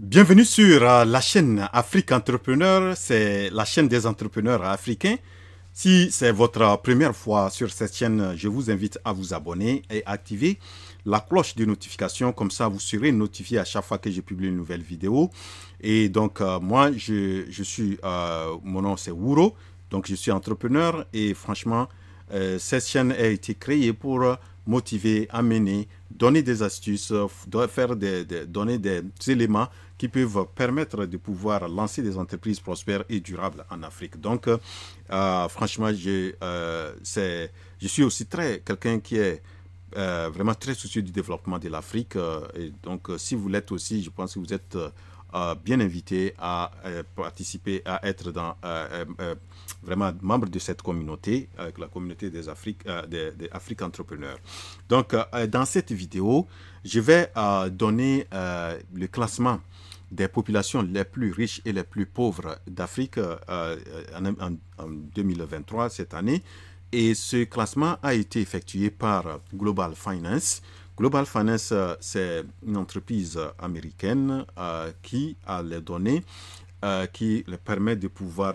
Bienvenue sur euh, la chaîne Afrique Entrepreneur, c'est la chaîne des entrepreneurs africains. Si c'est votre euh, première fois sur cette chaîne, je vous invite à vous abonner et activer la cloche de notification, comme ça vous serez notifié à chaque fois que je publie une nouvelle vidéo. Et donc euh, moi, je, suis, mon nom c'est Wuro, donc je suis entrepreneur et franchement, cette chaîne a été créée pour motiver, amener, donner des astuces, faire des, donner des éléments qui peuvent permettre de pouvoir lancer des entreprises prospères et durables en Afrique. Donc, euh, franchement, je, euh, je suis aussi très quelqu'un qui est euh, vraiment très soucieux du développement de l'Afrique. et donc, si vous l'êtes aussi, je pense que vous êtes euh, bien invité à euh, participer, à être dans, euh, vraiment membre de cette communauté, avec la communauté des Afrique, des, Afrique Entrepreneurs. Donc, dans cette vidéo, je vais donner le classement des populations les plus riches et les plus pauvres d'Afrique en, en 2023, cette année. Et ce classement a été effectué par Global Finance, Global Finance, euh, c'est une entreprise américaine euh, qui a les données euh, qui le permet de pouvoir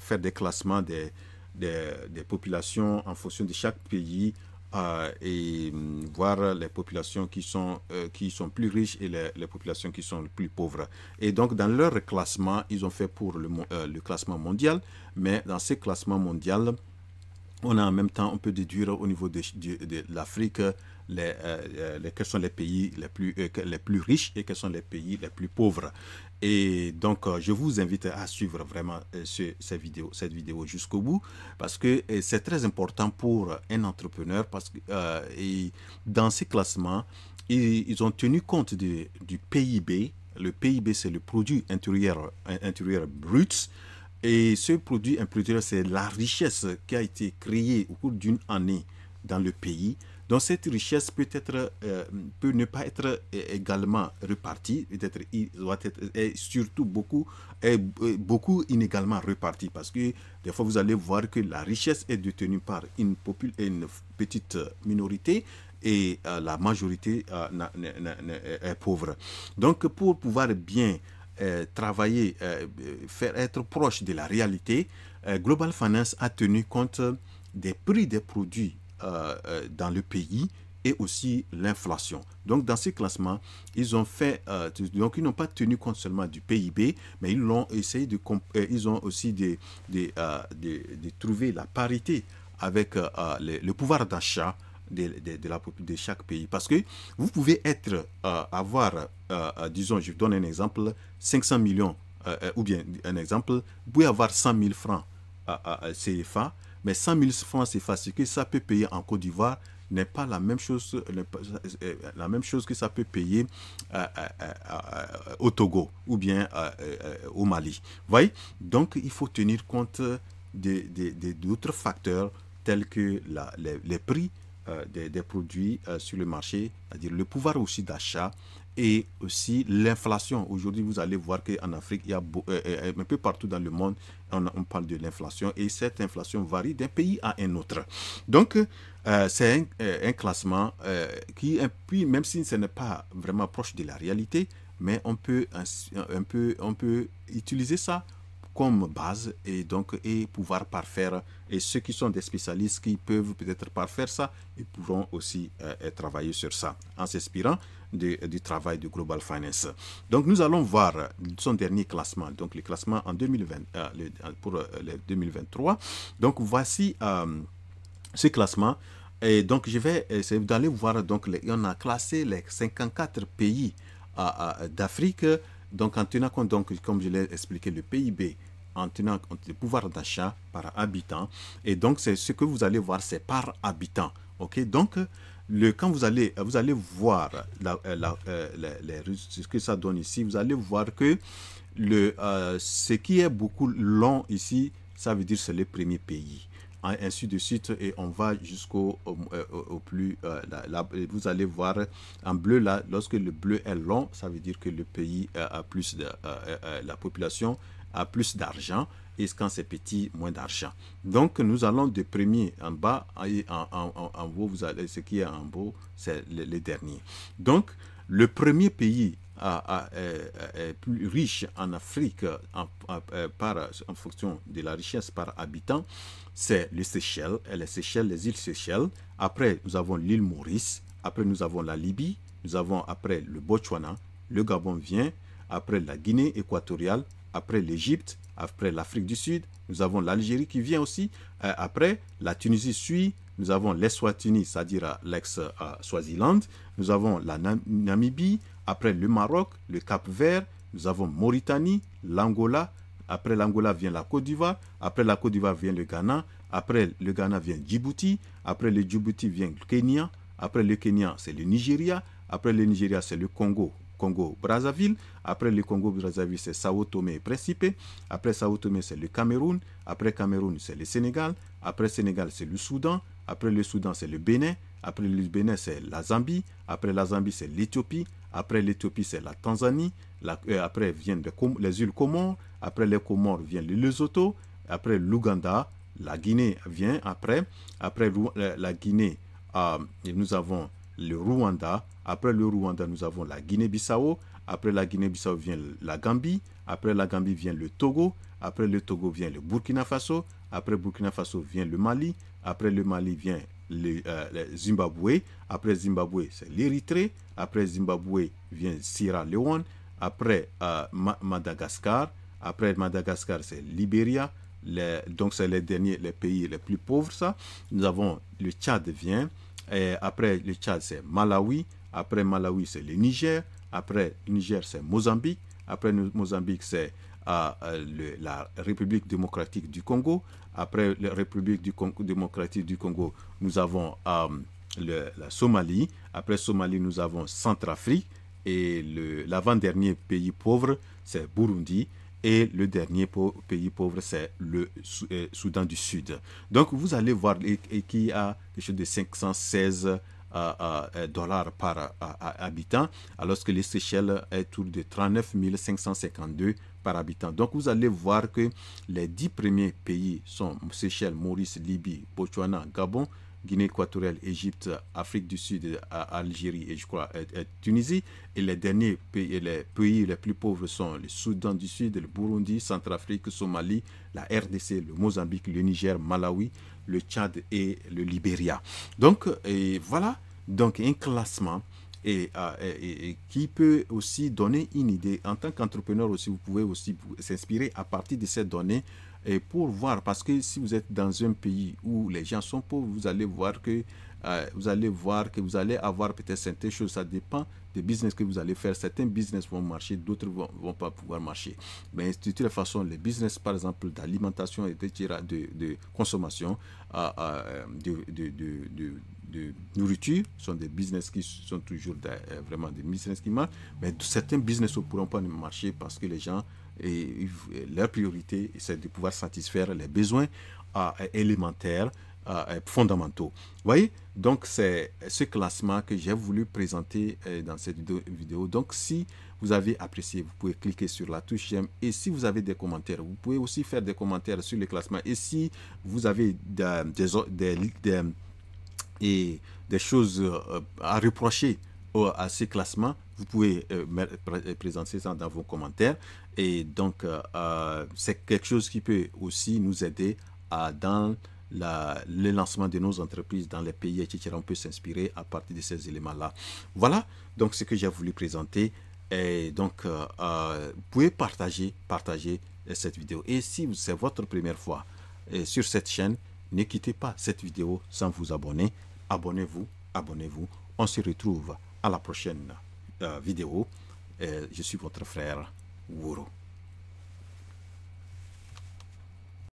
faire des classements des, des, populations en fonction de chaque pays et hum, voir les populations qui sont, qui sont plus riches et les, populations qui sont les plus pauvres. Et donc, dans leur classement, ils ont fait pour le, le classement mondial, mais dans ce classement mondial, on a en même temps, on peut déduire au niveau de, l'Afrique les, euh, euh, les, quels sont les pays les plus, euh, les plus riches et quels sont les pays les plus pauvres. Et donc, je vous invite à suivre vraiment cette vidéo, cette vidéo jusqu'au bout parce que c'est très important pour un entrepreneur parce que dans ces classements, ils, ont tenu compte du PIB. Le PIB, c'est le produit intérieur, intérieur brut. Et ce produit industriel, c'est la richesse qui a été créée au cours d'une année dans le pays. Donc cette richesse peut, être, euh, peut ne pas être euh, également repartie. peut-être doit être et surtout beaucoup, beaucoup inégalement repartie parce que des fois vous allez voir que la richesse est détenue par une, petite minorité et euh, la majorité est pauvre. Donc pour pouvoir bien euh, travailler, euh, euh, faire être proche de la réalité, Global Finance a tenu compte des prix des produits dans le pays et aussi l'inflation. Donc dans ces classements, ils ont fait donc ils n'ont pas tenu compte seulement du PIB, mais ils l'ont essayé de ils ont aussi de, trouver la parité avec le pouvoir d'achat de, la, de chaque pays. Parce que vous pouvez être, euh, avoir, euh, euh, disons, je vous donne un exemple, 500 millions, ou bien un exemple, vous pouvez avoir 100 000 francs CFA, mais 100 000 francs CFA, ce que ça peut payer en Côte d'Ivoire n'est pas la même chose la même chose que ça peut payer au Togo ou bien au Mali. Donc il faut tenir compte d'autres facteurs tels que les prix, euh, des, produits euh, sur le marché, c'est-à-dire le pouvoir aussi d'achat et aussi l'inflation. Aujourd'hui, vous allez voir qu'en Afrique, il y a euh, un peu partout dans le monde, on, parle de l'inflation et cette inflation varie d'un pays à un autre. Donc, c'est un, classement qui, puis, même si ce n'est pas vraiment proche de la réalité, mais on peut, un, un peu, on peut utiliser ça comme base et donc et pouvoir parfaire. Et ceux qui sont des spécialistes qui peuvent peut-être parfaire ça, ils pourront aussi euh, travailler sur ça en s'inspirant du, travail de Global Finance. Donc nous allons voir son dernier classement, donc le classement en 2020, euh, pour 2023. Euh, donc voici ce classement. Et donc je vais essayer d'aller voir, donc les, on a classé les 54 pays d'Afrique donc en tenant compte, donc, comme je l'ai expliqué, le PIB en tenant compte du pouvoir d'achat par habitant. Et donc, c'est ce que vous allez voir, c'est par habitant. OK Donc, le, quand vous allez, vous allez voir la, euh, la, euh, ce que ça donne ici, vous allez voir que le, euh, ce qui est beaucoup long ici, ça veut dire c'est le premier pays. Hein, ainsi de suite et on va jusqu'au euh, euh, au, plus euh, vous allez voir en bleu là lorsque le bleu est long ça veut dire que le pays a plus de la population a plus d'argent et quand c'est petit, moins d'argent. Donc, nous allons de premier en bas et en, en, en, haut, vous allez, ce qui est en haut, c'est les, les derniers. Donc, le premier pays à, euh, euh, plus riche en Afrique en, euh, par, en fonction de la richesse par habitant, c'est les Seychelles, les Seychelles, les îles Seychelles. Après, nous avons l'île Maurice. Après, nous avons la Libye. Nous avons après le Botswana. Le Gabon vient. Après, la Guinée équatoriale. Après, l'Égypte. Après, l'Afrique du Sud. Nous avons l'Algérie qui vient aussi. après, la Tunisie suit. Nous avons l'Eswatini, c'est-à-dire l'ex-Swaziland. Nous avons la Namibie. Après le Maroc, le Cap Vert, nous avons Mauritanie, l'Angola. Après l'Angola vient la Côte d'Ivoire. Après la Côte d'Ivoire vient le Ghana. Après le Ghana vient Djibouti. Après le Djibouti vient le Kenya. Après le Kenya, c'est le Nigeria. Après le Nigeria, c'est le Congo. Congo-Brazzaville. Après le Congo-Brazzaville, c'est Sao Tomé et Principe. Après Sao Tomé, c'est le Cameroun. Après Cameroun, c'est le Sénégal. Après Sénégal, c'est le Soudan. Après le Soudan, c'est le Bénin. Après le Bénin, c'est la Zambie. Après la Zambie, c'est l'Éthiopie. Après l'Éthiopie, c'est la Tanzanie. Euh, après viennent les îles Comores. Après les Comores vient le Lesotho. Après l'Ouganda, la Guinée vient après. Après euh, la Guinée, euh, nous avons le Rwanda. Après le Rwanda, nous avons la Guinée-Bissau. Après la Guinée-Bissau vient la Gambie. Après la Gambie vient le Togo. Après le Togo vient le Burkina Faso. Après Burkina Faso vient le Mali. Après le Mali vient euh, le, Zimbabwe, après Zimbabwe, c'est l'Érythrée, après Zimbabwe vient Sierra Leone, après euh, Madagascar, après Madagascar, c'est Libéria, donc c'est les derniers, les pays les plus pauvres, ça. Nous avons le Tchad vient, après le Tchad, c'est Malawi, après Malawi, c'est le Niger, après Niger, c'est Mozambique, après Mozambique, c'est euh, euh, la République démocratique du Congo. Après la République démocratique du Congo, nous avons euh, la Somalie. Après Somalie, nous avons Centrafrique. Et l'avant-dernier pays pauvre, c'est Burundi. Et le dernier pays pauvre, c'est le Soudan du Sud. Donc, vous allez voir qu'il qui a quelque chose de 516 euh, euh, euh, dollars par habitant, alors que les Seychelles est autour de 39 552 par habitant. Donc vous allez voir que les dix premiers pays sont Seychelles, Maurice, Libye, Botswana, Gabon, Guinée équatoriale, Égypte, Afrique du Sud, euh, Algérie et je crois Tunisie. Et les derniers pays, les pays les plus pauvres sont le Soudan du Sud, le Burundi, Centrafrique, Somalie, la RDC, le Mozambique, le Niger, Malawi, le Tchad et le Libéria. Donc et voilà donc un classement. Et, euh, qui peut aussi donner une idée. En tant qu'entrepreneur aussi, vous pouvez aussi s'inspirer à partir de ces données et pour voir, parce que si vous êtes dans un pays où les gens sont pauvres, vous allez voir que euh, vous allez voir que vous allez avoir peut-être certaines choses, ça dépend des business que vous allez faire. Certains business vont marcher, d'autres vont, vont pas pouvoir marcher. Mais de toute façon, les business, par exemple, d'alimentation et de, de, de consommation, euh, euh, de, de, de de nourriture sont des business qui sont toujours vraiment des business qui marchent, mais certains business ne pourront pas marcher parce que les gens et leur priorité, c'est de pouvoir satisfaire les besoins euh, élémentaires, euh, fondamentaux. Vous voyez Donc, c'est ce classement que j'ai voulu présenter euh, dans cette vidéo. Donc, si vous avez apprécié, vous pouvez cliquer sur la touche j'aime. Et si vous avez des commentaires, vous pouvez aussi faire des commentaires sur le classement. Et si vous avez des, des, des et des choses à reprocher à ces classement. Vous pouvez euh, euh, présenter ça dans vos commentaires. Et donc, euh, c'est quelque chose qui peut aussi nous aider à, dans le lancement de nos entreprises dans les pays, etc. On peut s'inspirer à partir de ces éléments-là. Voilà, donc ce que j'ai voulu présenter. Et donc, vous pouvez partager, partager cette vidéo. Et si c'est votre première fois sur cette chaîne, ne quittez pas cette vidéo sans vous abonner. Abonnez-vous, abonnez-vous. On se retrouve à la prochaine euh, vidéo. je suis votre frère Wuro.